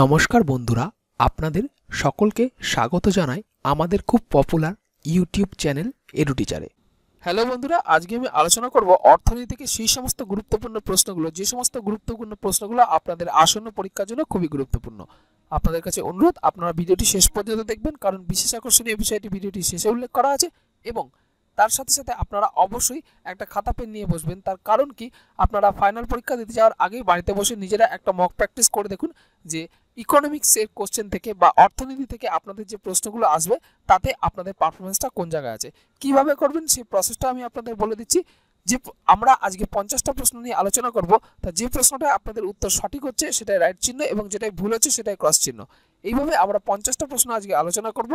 নমস্কার বন্ধুরা আপনাদের সকলকে স্বাগত জানাই আমাদের খুব পপুলার ইউটিউব চ্যানেল এডুটিচারে হ্যালো বন্ধুরা আজকে আমি আলোচনা করব অর্থনীতিকে সেই সমস্ত গুরুত্বপূর্ণ প্রশ্নগুলো যে সমস্ত গুরুত্বপূর্ণ প্রশ্নগুলো আপনাদের আসন্ন পরীক্ষার জন্য খুবই গুরুত্বপূর্ণ আপনাদের কাছে অনুরোধ আপনারা ভিডিওটি শেষ পর্যন্ত দেখবেন কারণ বিশেষ আকর্ষণীয় বিষয়টি ভিডিওটি শেষে উল্লেখ করা আছে এবং তার সাথে সাথে আপনারা অবশ্যই একটা খাতা পেন নিয়ে বসবেন তার কারণ কি আপনারা ফাইনাল পরীক্ষা দিতে যাওয়ার আগেই বাড়িতে বসে নিজেরা একটা মক প্র্যাকটিস করে দেখুন যে ইকোনমিক্সের কোশ্চেন থেকে বা অর্থনীতি থেকে আপনাদের যে প্রশ্নগুলো আসবে তাতে আপনাদের পারফরমেন্সটা কোন জায়গায় আছে কিভাবে করবেন সেই প্রসেসটা আমি আপনাদের বলে দিচ্ছি যে আমরা আজকে পঞ্চাশটা প্রশ্ন নিয়ে আলোচনা করব তা যে প্রশ্নটা আপনাদের উত্তর সঠিক হচ্ছে সেটাই রাইট চিহ্ন এবং যেটাই ভুল হচ্ছে সেটাই ক্রস চিহ্ন এইভাবে আমরা পঞ্চাশটা প্রশ্ন আজকে আলোচনা করব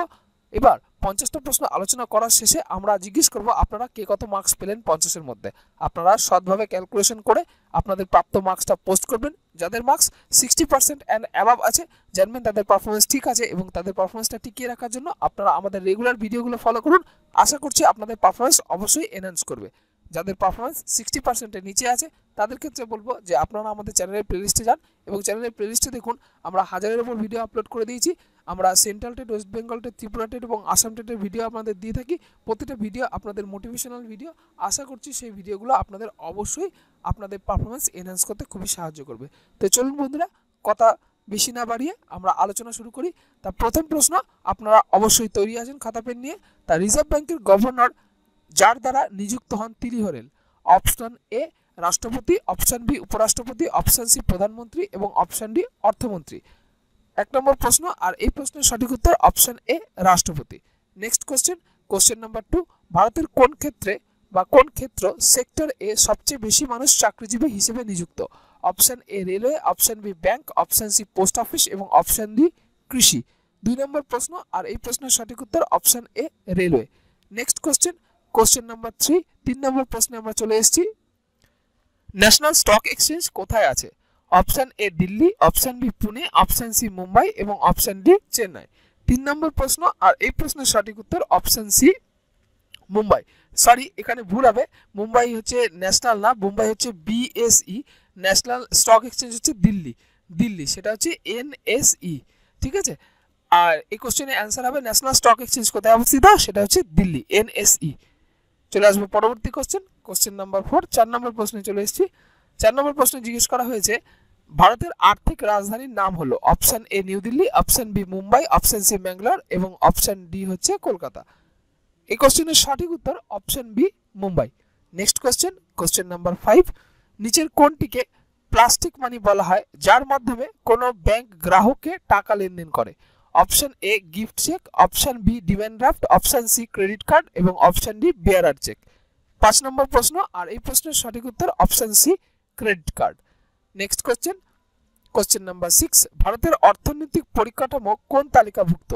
এবার পঞ্চাশটা প্রশ্ন আলোচনা করার শেষে আমরা জিজ্ঞেস করব আপনারা কে কত মার্কস পেলেন পঞ্চাশের মধ্যে আপনারা সৎভাবে ক্যালকুলেশন করে আপনাদের প্রাপ্ত মার্কসটা পোস্ট করবেন যাদের marks sixty percent and above আছে জানবেন তাদের পারফরমেন্স ঠিক আছে এবং তাদের পারফরমেন্সটা টিকিয়ে রাখার জন্য আপনারা আমাদের রেগুলার ভিডিওগুলো ফলো করুন আশা করছি আপনাদের পারফরমেন্স অবশ্যই এনহান্স করবে যাদের পারফরমেন্স সিক্সটি পার্সেন্টের নিচে আছে তাদের ক্ষেত্রে বলবো যে আপনারা আমাদের চ্যানেলের প্লেলিস্টে যান এবং চ্যানেলের প্লেলিস্টে দেখুন আমরা হাজারের ওপর ভিডিও আপলোড করে দিয়েছি আমরা central TET West Bengal TET Tripura TET এবং আসাম টেটের ভিডিও আপনাদের দিয়ে থাকি প্রতিটা ভিডিও আপনাদের মোটিভেশনাল ভিডিও আশা করছি সেই ভিডিওগুলো আপনাদের অবশ্যই আপনাদের পারফরমেন্স এনহ্যান্স করতে খুবই সাহায্য করবে তো চলুন বন্ধুরা কথা বেশি না বাড়িয়ে আমরা আলোচনা শুরু করি তা প্রথম প্রশ্ন আপনারা অবশ্যই তৈরি আছেন খাতা পেন নিয়ে তা রিজার্ভ ব্যাংকের গভর্নর যার দ্বারা নিযুক্ত হন তিনি হলেন অপশন এ রাষ্ট্রপতি অপশন বি উপরাষ্ট্রপতি অপশন সি প্রধানমন্ত্রী এবং অপশন ডি অর্থমন্ত্রী এক নম্বর প্রশ্ন আর এই প্রশ্নের সঠিক উত্তর অপশন এ রাষ্ট্রপতি next question question number two ভারতের কোন ক্ষেত্রে বা কোন ক্ষেত্র সেক্টর এ সবচেয়ে বেশি মানুষ চাকরিজীবী হিসেবে নিযুক্ত option A railway option B bank option C post office এবং অপশন ডি কৃষি দুই নম্বর প্রশ্ন আর এই প্রশ্নের সঠিক উত্তর option A railway next question question number three তিন নম্বর প্রশ্নে আমরা চলে এসেছি ন্যাশনাল স্টক এক্সচেঞ্জ কোথায় আছে option A Delhi option B Pune option C Mumbai এবং অপশান ডি চেন্নাই তিন নম্বর প্রশ্ন আর এই প্রশ্নের সঠিক উত্তর অপশান সি মুম্বাই সরি এখানে ভুল হবে মুম্বাই হচ্ছে ন্যাশনাল না মুম্বাই হচ্ছে বিএসই ন্যাশনাল স্টক এক্সচেঞ্জ হচ্ছে দিল্লি দিল্লি সেটা হচ্ছে এনএসই e, ঠিক আছে আর এই কোশ্চেনের অ্যান্সার হবে ন্যাশনাল স্টক এক্সচেঞ্জ কোথায় অবস্থিত সেটা হচ্ছে দিল্লি এনএসই e। চলে আসবো পরবর্তী কোশ্চেন কোশ্চেন নাম্বার ফোর চার নম্বর প্রশ্নে চলে এসেছি চার নম্বর প্রশ্ন জিজ্ঞেস করা হয়েছে ভারতের আর্থিক রাজধানীর নাম হলো option A New Delhi option B Mumbai option C Bangalore এবং অপশান ডি হচ্ছে কলকাতা এই কোশ্চেনের সঠিক উত্তর option B Mumbai next question question number five নিচের কোনটিকে প্লাস্টিক মানি বলা হয় যার মাধ্যমে কোনো ব্যাংক গ্রাহককে টাকা লেনদেন করে option A gift cheque option B demand draft option C credit card এবং অপশন ডি বিয়ার চেক পাঁচ নম্বর প্রশ্ন আর এই প্রশ্নের সঠিক উত্তর option C credit card next question question number six ভারতের অর্থনৈতিক পরিকাঠামো কোন তালিকাভুক্ত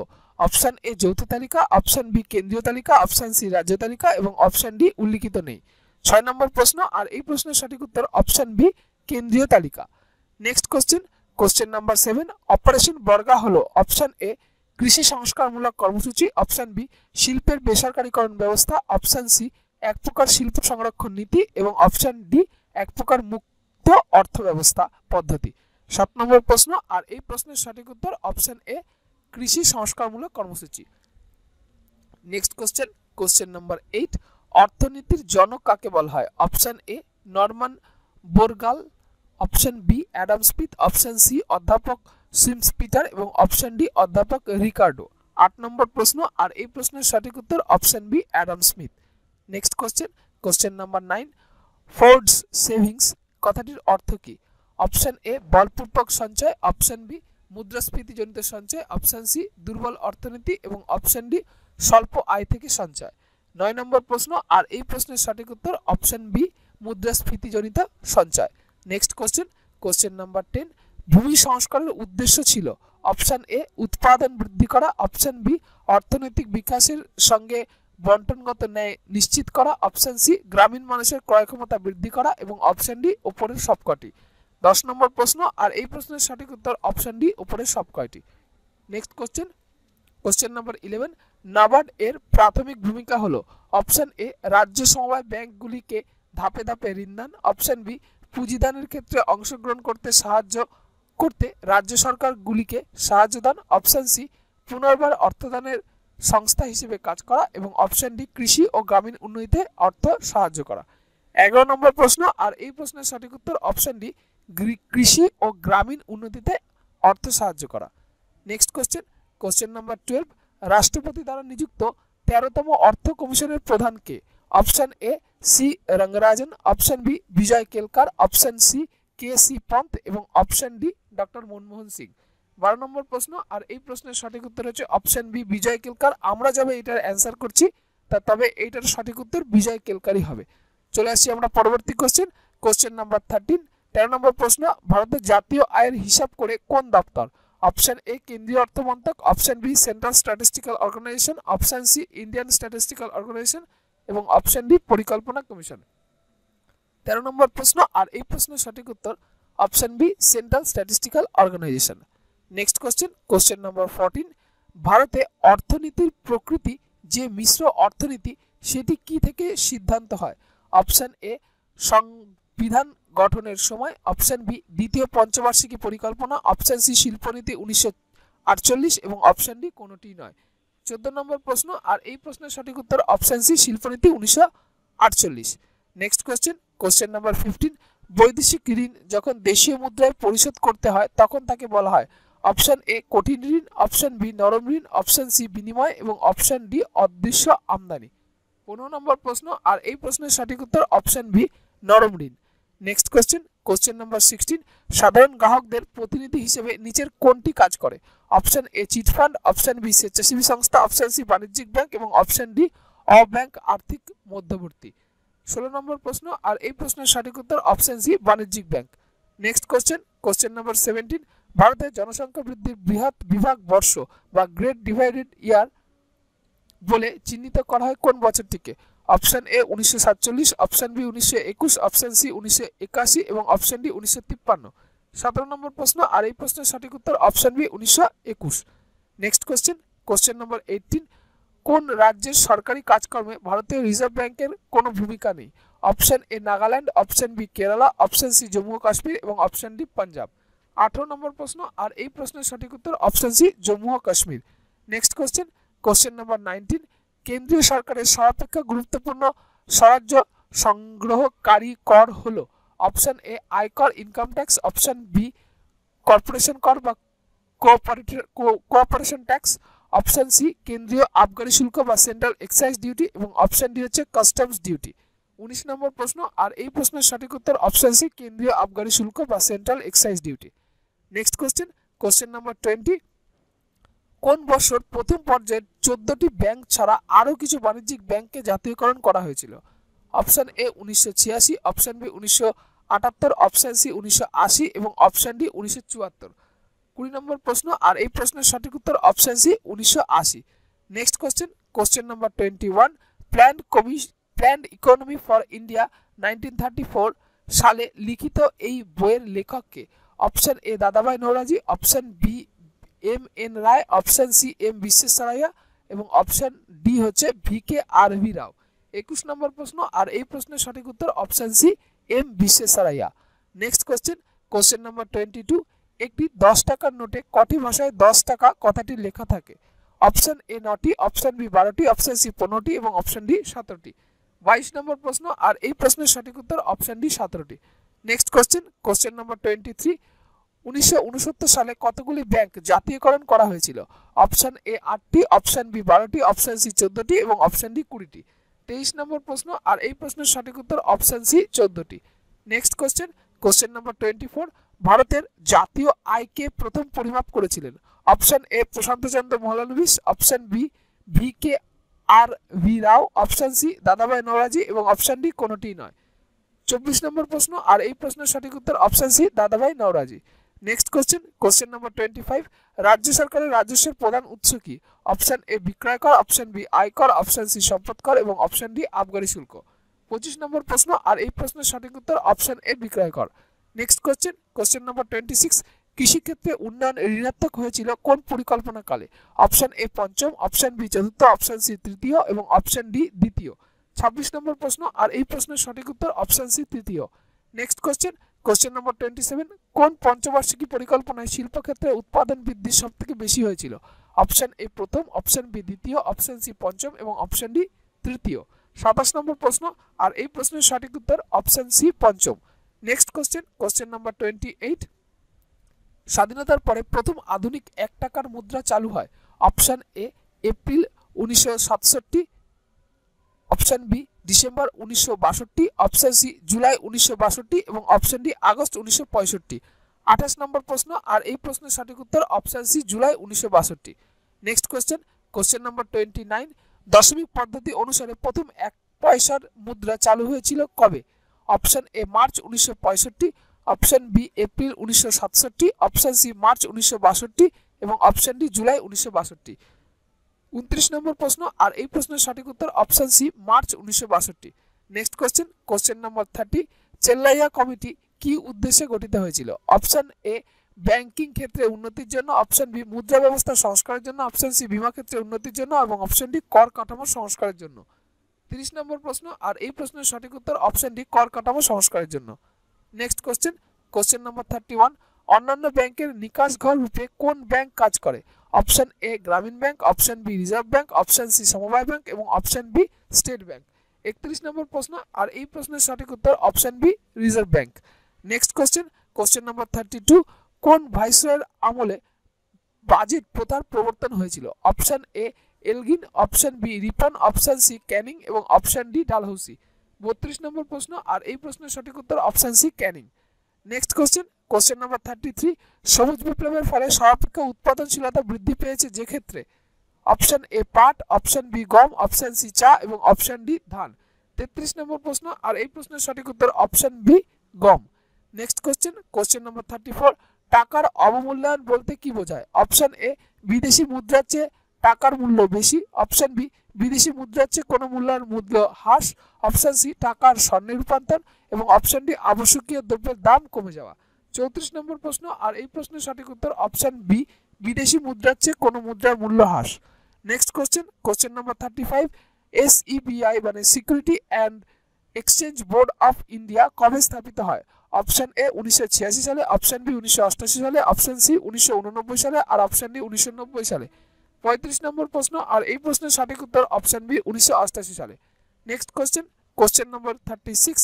অপশান এ যৌথ তালিকা অপশান বি কেন্দ্রীয় তালিকা অপশান সি রাজ্য তালিকা এবং অপশান ডি উল্লিখিত নেই ছয় নম্বর প্রশ্ন আর এই প্রশ্নের সঠিক উত্তর অপশান বি কেন্দ্রীয় তালিকা next question question number seven operation Barga হলো অপশান এ কৃষি সংস্কারমূলক কর্মসূচি অপশান বি শিল্পের বেসরকারীকরণ ব্যবস্থা অপশান সি এক প্রকার শিল্প সংরক্ষণ নীতি এবং অপশান ডি এক প্রকার মুক্ত তথ্য অর্থ ব্যবস্থা পদ্ধতি সাত নম্বর প্রশ্ন আর এই প্রশ্নের সঠিক উত্তর অপশন এ কৃষি সংস্কারমূলক কর্মসূচি next question question number eight অর্থনীতির জনক কাকে বলা হয় option A Norman Borlaug option B Adam Smith option C অধ্যাপক সুইমস পিটার এবং অপশন ডি অধ্যাপক রিকার্ডো আট নম্বর প্রশ্ন আর এই প্রশ্নের সঠিক উত্তর option B Adam Smith next question question number nine forced savings কথাটির অর্থ কি অপশন এ বলপূর্বক সঞ্চয় অপশন বি মুদ্রাস্ফীতিজনিত সঞ্চয় অপশন সি দুর্বল অর্থনীতি এবং অপশন ডি স্বল্প আয় থেকে সঞ্চয় নয় নম্বর প্রশ্ন আর এই প্রশ্নের সঠিক উত্তর অপশন বি মুদ্রাস্ফীতিজনিত সঞ্চয় next question question number ten ভূমি সংস্কারের উদ্দেশ্য ছিল অপশন এ উৎপাদন বৃদ্ধি করা অপশান বি অর্থনৈতিক বিকাশের সঙ্গে বন্টনগত ন্যায় নিশ্চিত করা অপশন সি গ্রামীণ মানুষের ক্রয় ক্ষমতা বৃদ্ধি করা এবং অপশন ডি উপরের সবকটি দশ নম্বর প্রশ্ন আর এই প্রশ্নের সঠিক উত্তর অপশন ডি উপরের সব কয়টি next question question number eleven NABARD এর প্রাথমিক ভূমিকা হলো অপশন এ রাজ্য সমবায় ব্যাংকগুলিকে ধাপে ধাপে ঋণ দান অপশন বি পুঁজিদানের ক্ষেত্রে অংশগ্রহণ করতে সাহায্য করতে রাজ্য সরকারগুলিকে সাহায্য দান অপশন সি পুনর্বার অর্থদানের সংস্থা হিসেবে কাজ করা এবং অপশন ডি কৃষি ও গ্রামীণ উন্নতিতে অর্থ সাহায্য করা এগারো নম্বর প্রশ্ন আর এই প্রশ্নের সঠিক উত্তর অপশন ডি কৃষি ও গ্রামীণ উন্নতিতে অর্থ সাহায্য করা next question question number twelve রাষ্ট্রপতি দ্বারা নিযুক্ত তেরোতম অর্থ কমিশনের প্রধান কে option A C Rangarajan option B Vijay Kelkar option C K C Pant এবং option D doctor Manmohan Singh বারো নম্বর প্রশ্ন আর এই প্রশ্নের সঠিক উত্তর হচ্ছে অপশন বি বিজয় কেলকার আমরা যাবে এটার অ্যান্সার করছি তা তবে এটার সঠিক উত্তর বিজয় কেলকারই হবে চলে আসছি আমরা পরবর্তী কোশ্চেন কোশ্চেন নাম্বার থার্টিন তেরো নম্বর প্রশ্ন ভারতের জাতীয় আয়ের হিসাব করে কোন দপ্তর অপশন এ কেন্দ্রীয় অর্থ মন্ত্রক option B Central Statistical Organisation option C Indian Statistical Organisation এবং অপশন ডি পরিকল্পনা কমিশন তেরো নম্বর প্রশ্ন আর এই প্রশ্নের সঠিক উত্তর option B Central Statistical Organisation next question question number fourteen ভারতে অর্থনীতির প্রকৃতি যে মিশ্র অর্থনীতি সেটি কি থেকে সিদ্ধান্ত হয় অপশান এ সংবিধান গঠনের সময় অপশান বি দ্বিতীয় পঞ্চবার্ষিকী পরিকল্পনা অপশান সি শিল্পনীতি উনিশশো আটচল্লিশ এবং অপশান ডি কোনোটি নয় চোদ্দ নম্বর প্রশ্ন আর এই প্রশ্নের সঠিক উত্তর অপশান সি শিল্পনীতি উনিশশো আটচল্লিশ next question question number fifteen বৈদেশিক ঋণ যখন দেশীয় মুদ্রায় পরিশোধ করতে হয় তখন তাকে বলা হয় অপশন এ কঠিন ঋণ অপশন বি নরম ঋণ অপশন সি বিনিময় এবং অপশান ডি অদৃশ্য আমদানি পনেরো নম্বর প্রশ্ন আর এই প্রশ্নের সঠিক উত্তর অপশন বি নরম ঋণ next question question number sixteen সাধারণ গ্রাহকদের প্রতিনিধি হিসেবে নিচের কোনটি কাজ করে option A chit fund option B স্বেচ্ছাসেবী সংস্থা অপশন সি বাণিজ্যিক ব্যাংক এবং অপশন ডি অব্যাংক আর্থিক মধ্যবর্তী ষোলো নম্বর প্রশ্ন আর এই প্রশ্নের সঠিক উত্তর অপশন সি বাণিজ্যিক bank next question question number seventeen ভারতের জনসংখ্যা বৃদ্ধির বৃহৎ বিভাগ বর্ষ বা গ্রেট ডিভাইডেড ইয়ার বলে চিহ্নিত করা হয় কোন বছরটিকে অপশান এ উনিশশো সাতচল্লিশ অপশান বি উনিশশো একুশ অপশন সি উনিশশো একাশি এবং অপশন ডি উনিশশো তিপ্পান্ন সতেরো নম্বর প্রশ্ন আর এই প্রশ্নের সঠিক উত্তর অপশন বি উনিশশো একুশ next question question number eighteen কোন রাজ্যের সরকারি কাজকর্মে ভারতীয় রিজার্ভ ব্যাংকের কোনো ভূমিকা নেই option A Nagaland option B Kerala option C Jammu Kashmir এবং অপশন ডি পাঞ্জাব আঠেরো নম্বর প্রশ্ন আর এই প্রশ্নের সঠিক উত্তর অপশন সি জম্মু ও Kashmir next question question number nineteen কেন্দ্রীয় সরকারের সর্বাপেক্ষা গুরুত্বপূর্ণ স্বরাজ্য সংগ্রহকারী কর হল অপশন এ আয়কর income tax option B corporation কর বা কোঅপারেশন ট্যাক্স অপশন সি কেন্দ্রীয় আবগারি শুল্ক বা সেন্ট্রাল এক্সাইজ ডিউটি এবং অপশন ডি হচ্ছে কাস্টমস ডিউটি উনিশ নম্বর প্রশ্ন আর এই প্রশ্নের সঠিক উত্তর অপশন সি কেন্দ্রীয় আবগারি শুল্ক বা central excise duty next question question number twenty কোন বছর প্রথম পর্যায়ে চোদ্দটি ব্যাংক ছাড়া আরও কিছু বাণিজ্যিক ব্যাংককে জাতীয়করণ করা হয়েছিল অপশান এ উনিশশো ছিয়াশি অপশান বি উনিশশো আটাত্তর অপশান সি উনিশশো আশি এবং অপশান ডি উনিশশো চুয়াত্তর কুড়ি নম্বর প্রশ্ন আর এই প্রশ্নের সঠিক উত্তর অপশান সি উনিশশো আশি next question question number twenty one plan কমি plan economy for India nineteen thirty four সালে লিখিত এই বইয়ের লেখককে option A Dadabhai Naoroji option B M N Roy option C M বিশ্বেশ্বরাইয়া এবং অপশন ডি হচ্ছে V K R V Rao একুশ নম্বর প্রশ্ন আর এই প্রশ্নের সঠিক উত্তর অপশন সি এম বিশ্বেশ্বরাইয়া next question question number twenty two একটি দশ টাকার নোটে কটি ভাষায় দশ টাকা কথাটি লেখা থাকে অপশন এ নটি অপশন বি বারোটি অপশন সি পনেরোটি এবং অপশন ডি সতেরোটি বাইশ নম্বর প্রশ্ন আর এই প্রশ্নের সঠিক উত্তর অপশন ডি সতেরোটি next question question number twenty three উনিশশো সালে কতগুলি ব্যাংক জাতীয়করণ করা হয়েছিল অপশান এ আটটি অপশান বি বারোটি অপশান সি চোদ্দটি এবং অপশন ডি কুড়িটি তেইশ নম্বর প্রশ্ন আর এই প্রশ্নের সঠিক উত্তর অপশন সি চোদ্দটি next question question number twenty four ভারতের জাতীয় আয়কে প্রথম পরিমাপ করেছিলেন option A Prasanta Chandra Mahalanobis option B V K R V Rao option C Dadabhai Naoroji এবং অপশন ডি কোনোটি নয় চব্বিশ নম্বর প্রশ্ন আর এই প্রশ্নের সঠিক উত্তর option C Dadabhai Naoroji next question question number twenty five রাজ্য সরকারের রাজস্বের প্রধান উৎস কি অপশান এ বিক্রয় কর অপশান বি আয়কর অপশান সি সম্পদ কর এবং অপশান ডি আবগারি শুল্ক পঁচিশ নম্বর প্রশ্ন আর এই প্রশ্নের সঠিক উত্তর অপশান এ বিক্রয় কর next question question number twenty six কৃষিক্ষেত্রে উন্নয়ন ঋণাত্মক হয়েছিল কোন পরিকল্পনাকালে অপশান এ পঞ্চম অপশান বি চতুর্থ অপশান সি তৃতীয় এবং অপশান ডি দ্বিতীয় ছাব্বিশ নম্বর প্রশ্ন আর এই প্রশ্নের সঠিক উত্তর অপশান সি তৃতীয় next question question number twenty seven কোন পঞ্চবার্ষিকী পরিকল্পনায় শিল্পক্ষেত্রে উৎপাদন বৃদ্ধি সব থেকে বেশি হয়েছিল অপশান এ প্রথম অপশন বি দ্বিতীয় অপশন সি পঞ্চম এবং অপশন ডি তৃতীয় সাতাশ নম্বর প্রশ্ন আর এই প্রশ্নের সঠিক উত্তর অপশন সি পঞ্চম next question question number twenty eight স্বাধীনতার পরে প্রথম আধুনিক এক টাকার মুদ্রা চালু হয় অপশান এ এপ্রিল উনিশশো সাতষট্টি অপশন বি ডিসেম্বর উনিশশো বাষট্টি অপশান সি জুলাই উনিশশো বাষট্টি এবং অপশন ডি আগস্ট উনিশশো পঁয়ষট্টি আঠাশ নম্বর প্রশ্ন আর এই প্রশ্নের সঠিক উত্তর অপশন সি জুলাই উনিশশো বাষট্টি next question question number twenty nine দশমিক পদ্ধতি অনুসারে প্রথম এক পয়সার মুদ্রা চালু হয়েছিল কবে অপশন এ মার্চ উনিশশো পঁয়ষট্টি অপশন বি এপ্রিল উনিশশো সাতষট্টি অপশান সি মার্চ উনিশশো বাষট্টি এবং অপশন ডি জুলাই উনিশশো বাষট্টি উনত্রিশ নম্বর প্রশ্ন আর এই প্রশ্নের সঠিক উত্তর অপশন সি মার্চ উনিশশো বাষট্টি next question question number thirty Chelliah committee কি উদ্দেশ্যে গঠিত হয়েছিল অপশন এ ব্যাংকিং ক্ষেত্রে উন্নতির জন্য অপশন বি মুদ্রা ব্যবস্থা সংস্কারের জন্য অপশন সি বিমা ক্ষেত্রে উন্নতির জন্য এবং অপশন ডি কর কাঠামো সংস্কারের জন্য তিরিশ নম্বর প্রশ্ন আর এই প্রশ্নের সঠিক উত্তর অপশন ডি কর কাঠামো সংস্কারের জন্য next question question number thirty one অন্যান্য ব্যাংকের নিকাশ ঘর রূপে কোন ব্যাংক কাজ করে option A Grameen bank option B Reserve Bank option C সমবায় ব্যাংক এবং অপশন বি স্টেট ব্যাংক একত্রিশ নম্বর প্রশ্ন আর এই প্রশ্নের সঠিক উত্তর option B Reserve Bank next question question number thirty two কোন ভাইসরয়ের আমলে বাজেট প্রথার প্রবর্তন হয়েছিল option A Elgin option B Ripon option C Canning এবং অপশন ডি ডালহৌসি বত্রিশ নম্বর প্রশ্ন আর এই প্রশ্নের সঠিক উত্তর option C Canning next question question number thirty three সবুজ বিপ্লবের ফলে সর্বাপেক্ষা উৎপাদনশীলতা বৃদ্ধি পেয়েছে যে ক্ষেত্রে অপশন এ পাট অপশন বি গম অপশন সি চা এবং অপশন ডি ধান তেত্রিশ নম্বর প্রশ্ন আর এই প্রশ্নের সঠিক উত্তর অপশন বি গম next question question number thirty four টাকার অবমূল্যায়ন বলতে কি বোঝায় অপশন এ বিদেশি মুদ্রার চেয়ে টাকার মূল্য বেশি অপশন বি বিদেশি মুদ্রার চেয়ে কোনো মূল্যায়ন মূল্য হ্রাস অপশন সি টাকার স্বর্ণ রূপান্তর এবং অপশন ডি আবশ্যকীয় দ্রব্যের দাম কমে যাওয়া চৌত্রিশ নম্বর প্রশ্ন আর এই প্রশ্নের সঠিক উত্তর অপশান বি বিদেশি মুদ্রার চেয়ে কোনো মুদ্রার মূল্য হ্রাস next question question number thirty five S SEBI মানে Security and Exchange Board of India কবে স্থাপিত হয় অপশান এ উনিশশো ছিয়াশি সালে অপশান বি উনিশশো অষ্টাশি সালে অপশান সি উনিশশো উননব্বই সালে আর অপশান ডি উনিশশো নব্বই সালে পঁয়ত্রিশ নম্বর প্রশ্ন আর এই প্রশ্নের সঠিক উত্তর অপশান বি উনিশশো অষ্টাশি সালে next question question number thirty six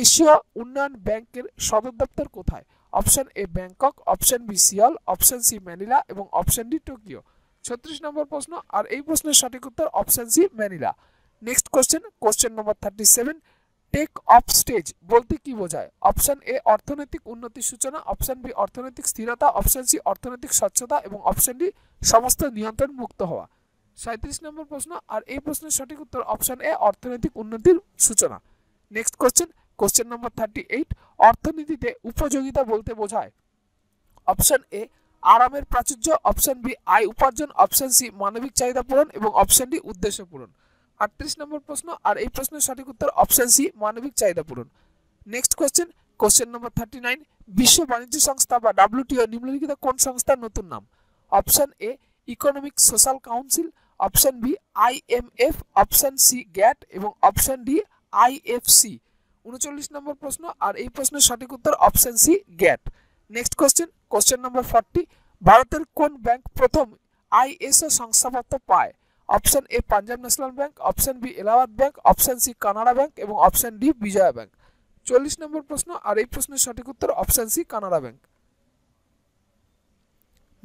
Asia উন্নয়ন ব্যাংকের সদর দপ্তর কোথায় option A Bangkok option B Seoul option C Manila এবং অপশন ডি টোকিও ছত্রিশ নম্বর প্রশ্ন আর এই প্রশ্নের সঠিক উত্তর option C Manila next question question number thirty seven take off stage বলতে কি বোঝায় অপশন এ অর্থনৈতিক উন্নতির সূচনা অপশন বি অর্থনৈতিক স্থিরতা অপশন সি অর্থনৈতিক স্বচ্ছতা এবং অপশন ডি সমস্ত নিয়ন্ত্রণ মুক্ত হওয়া সাঁত্রিশ নম্বর প্রশ্ন আর এই প্রশ্নের সঠিক উত্তর অপশন এ অর্থনৈতিক উন্নতির সূচনা next question question number thirty eight অর্থনীতিতে উপযোগিতা বলতে বোঝায় অপশন এ আরামের প্রাচুর্য অপশন বি আয় উপার্জন অপশন সি মানবিক চাহিদা পূরণ এবং অপশন ডি উদ্দেশ্য পূরণ আটত্রিশ নম্বর প্রশ্ন আর এই প্রশ্নের সঠিক উত্তর অপশন সি মানবিক চাহিদা পূরণ next question question number thirty nine বিশ্ব বাণিজ্য সংস্থা বা ডাব্লিউটিও নিম্নলিখিত কোন সংস্থার নতুন নাম option A economic social council option B I M F option C GATT এবং option D I F C উনচল্লিশ নম্বর প্রশ্ন আর এই প্রশ্নের সঠিক উত্তর option C GATT next question question number forty ভারতের কোন ব্যাংক প্রথম আইএসও শংসাপত্র পায় option A Punjab national bank option B Allahabad bank option C Canara bank এবং অপশন ডি বিজয়া ব্যাংক চল্লিশ নম্বর প্রশ্ন আর এই প্রশ্নের সঠিক উত্তর option C Canara bank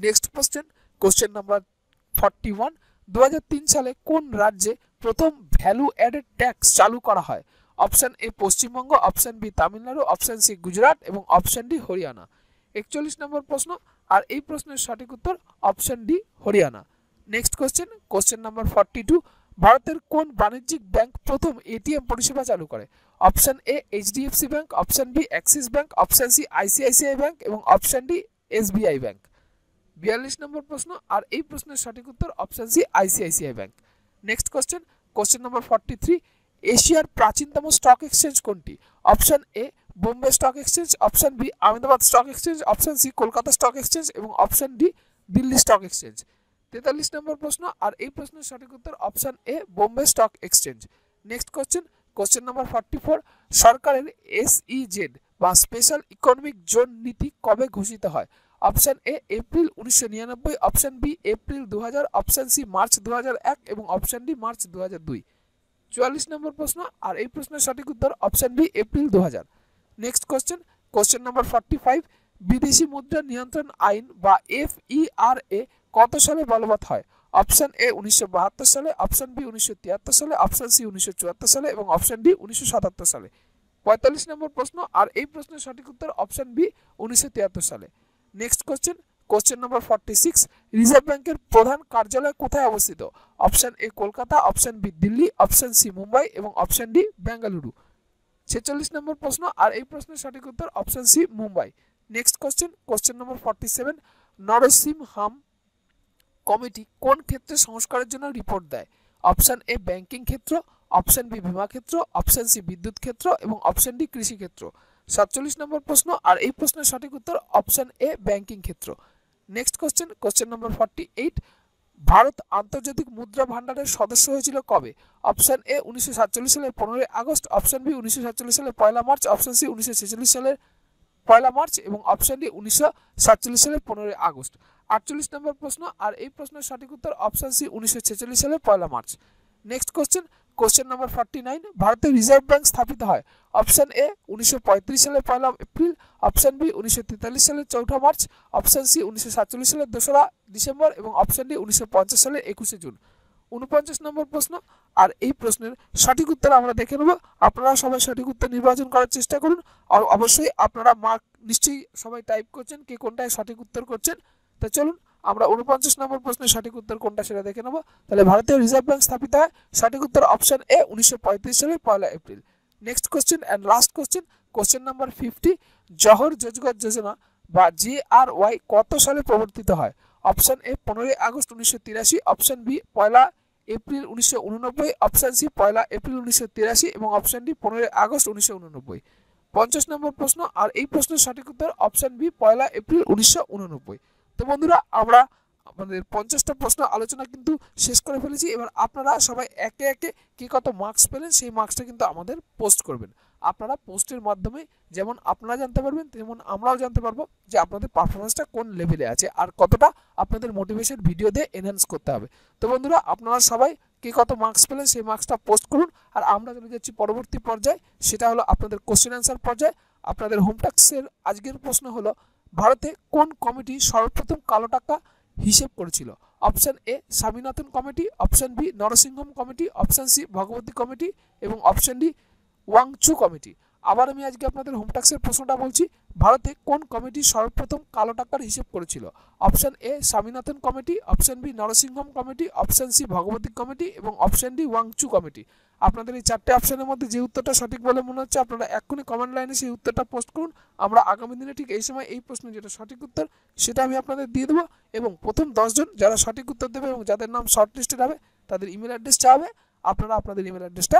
next question question number forty one দু সালে কোন রাজ্যে প্রথম ভ্যালু অ্যাডেড ট্যাক্স চালু করা হয় option A Paschimbanga option B Tamil Nadu option C Gujarat এবং অপশান ডি হরিয়ানা একচল্লিশ নম্বর প্রশ্ন আর এই প্রশ্নের সঠিক উত্তর option D Haryana next question question number forty two ভারতের কোন বাণিজ্যিক ব্যাংক প্রথম এটিএম পরিষেবা চালু করে option A HDFC bank option B Axis bank option C ICICI bank এবং অপশান ডি এসবিআই ব্যাংক বিয়াল্লিশ নম্বর প্রশ্ন আর এই প্রশ্নের সঠিক উত্তর option C ICICI bank next question question number forty three এশিয়ার প্রাচীনতম স্টক এক্সচেঞ্জ কোনটি option A Bombay stock exchange option B Ahmedabad stock exchange option C Kolkata stock exchange এবং option D Delhi stock exchange তেতাল্লিশ নম্বর প্রশ্ন আর এই প্রশ্নের সঠিক উত্তর option A Bombay stock exchange next question question number forty four সরকারের জেড e বা স্পেশাল ইকোনমিক জোন নীতি কবে ঘোষিত হয় অপশন এ এপ্রিল উনিশশো নিরানব্বই অপশন বি এপ্রিল দু হাজার অপশন সি মার্চ দু হাজার এক এবং অপশন ডি মার্চ দু হাজার দুই চুয়াল্লিশ নম্বর প্রশ্ন আর এই প্রশ্নের সঠিক উত্তর অপশন বি এপ্রিল দু next question question number forty five বিদেশি মুদ্রা নিয়ন্ত্রণ আইন বা এফ এ e কত সালে বলবৎ হয় অপশন এ উনিশশো সালে অপশন বি উনিশশো সালে অপশন সি উনিশশো সালে এবং অপশন ডি উনিশশো সালে পঁয়তাল্লিশ নম্বর প্রশ্ন আর এই প্রশ্নের সঠিক উত্তর অপশন বি উনিশশো সালে next question question number forty six reserve ব্যাংকের প্রধান কার্যালয় কোথায় অবস্থিত option A Kolkata option B Delhi option C Mumbai এবং অপশন ডি বেঙ্গালুরু ছেচল্লিশ নম্বর প্রশ্ন আর এই প্রশ্নের সঠিক উত্তর option C Mumbai next question question number forty seven Narasimham committee কোন ক্ষেত্রে সংস্কারের জন্য রিপোর্ট দেয় অপশন এ ব্যাংকিং ক্ষেত্র অপশন বি বিমা ক্ষেত্র অপশন সি বিদ্যুৎ ক্ষেত্র এবং অপশন ডি কৃষি ক্ষেত্র সাতচল্লিশ নম্বর প্রশ্ন আর এই প্রশ্নের সঠিক উত্তর অপশন এ ব্যাংকিং ক্ষেত্র next question question number forty eight Bharat আন্তর্জাতিক মুদ্রা ভাণ্ডারের সদস্য হয়েছিল কবে অপশান এ উনিশশো সাতচল্লিশ সালের পনেরোই আগস্ট অপশান বি উনিশশো সাতচল্লিশ সালের পয়লা মার্চ অপশান সি উনিশশো ছেচল্লিশ সালের পয়লা মার্চ এবং অপশান ডি উনিশশো সাতচল্লিশ সালের পনেরোই আগস্ট আটচল্লিশ নম্বর প্রশ্ন আর এই প্রশ্নের সঠিক উত্তর অপশান সি উনিশশো ছেচল্লিশ সালের পয়লা March next question question number forty nine ভারতের রিজার্ভ ব্যাঙ্ক স্থাপিত হয় অপশান এ উনিশশো সালে পয়লা এপ্রিল অপশান বি উনিশশো সালে চৌঠা মার্চ অপশান সি উনিশশো সালের দোসরা ডিসেম্বর এবং অপশান ডি উনিশশো সালে একুশে জুন উনপঞ্চাশ নম্বর প্রশ্ন আর এই প্রশ্নের সঠিক উত্তর আমরা দেখে নেব আপনারা সবাই সঠিক উত্তর নির্বাচন করার চেষ্টা করুন আর অবশ্যই আপনারা মার্ক নিশ্চয়ই সবাই টাইপ করছেন কে কোনটায় সঠিক উত্তর করছেন তা চলুন আমরা উনপঞ্চাশ নম্বর প্রশ্নের সঠিক উত্তর কোনটা সেটা দেখে নেব তাহলে ভারতীয় রিজার্ভ ব্যাংক স্থাপিত হয় সঠিক উত্তর অপশন এ উনিশশো সালে পয়লা April next question and last question question number fifty Jawahar Rozgar Yojana বা জে আর ওয়াই কত সালে প্রবর্তিত হয় অপশন এ পনেরোই আগস্ট উনিশশো তিরাশি অপশন বি পয়লা এপ্রিল উনিশশো উননব্বই অপশান সি পয়লা এপ্রিল উনিশশো তিরাশি এবং অপশান ডি পনেরোই আগস্ট উনিশশো উননব্বই পঞ্চাশ নম্বর প্রশ্ন আর এই প্রশ্নের সঠিক উত্তর অপশান বি পয়লা এপ্রিল উনিশশো উননব্বই তো বন্ধুরা আমরা আমাদের পঞ্চাশটা প্রশ্ন আলোচনা কিন্তু শেষ করে ফেলেছি এবার আপনারা সবাই একে একে কে কত মার্কস পেলেন সেই মার্কসটা কিন্তু আমাদের পোস্ট করবেন আপনারা পোস্টের মাধ্যমে যেমন আপনারা জানতে পারবেন তেমন আমরাও জানতে পারবো যে আপনাদের পারফরমেন্সটা কোন লেভেলে আছে আর কতটা আপনাদের মোটিভেশন ভিডিও দিয়ে এনহ্যান্স করতে হবে তো বন্ধুরা আপনারা সবাই কে কত মার্কস পেলেন সেই মার্কসটা পোস্ট করুন আর আমরা চলে যাচ্ছি পরবর্তী পর্যায়ে সেটা হলো আপনাদের কোশ্চেন অ্যান্সার পর্যায়ে আপনাদের হোমটাক্সের আজকের প্রশ্ন হলো ভারতে কোন কমিটি সর্বপ্রথম কালো টাকা হিসেব করেছিল option A Swaminathan committee option B Narasimham committee option C Bhagwati committee এবং অপশন ডি ওয়াংচু কমিটি আবার আমি আজকে আপনাদের হোম ট্যাক্সের প্রশ্নটা বলছি ভারতে কোন কমিটি সর্বপ্রথম কালো টাকার হিসেব করেছিল option A Swaminathan committee option B Narasimham committee option C Bhagwati committee এবং অপশান ডি ওয়াংচু কমিটি আপনাদের এই চারটে অপশানের মধ্যে যে উত্তরটা সঠিক বলে মনে হচ্ছে আপনারা এক্ষুনি কমেন্ট লাইনে সেই উত্তরটা পোস্ট করুন আমরা আগামী দিনে ঠিক এই সময় এই প্রশ্নের যেটা সঠিক উত্তর সেটা আমি আপনাদের দিয়ে দেবো এবং প্রথম দশজন যারা সঠিক উত্তর দেবে এবং যাদের নাম শর্ট লিস্টেড হবে তাদের ইমেল অ্যাড্রেসটা হবে আপনারা আপনাদের ইমেল অ্যাড্রেসটা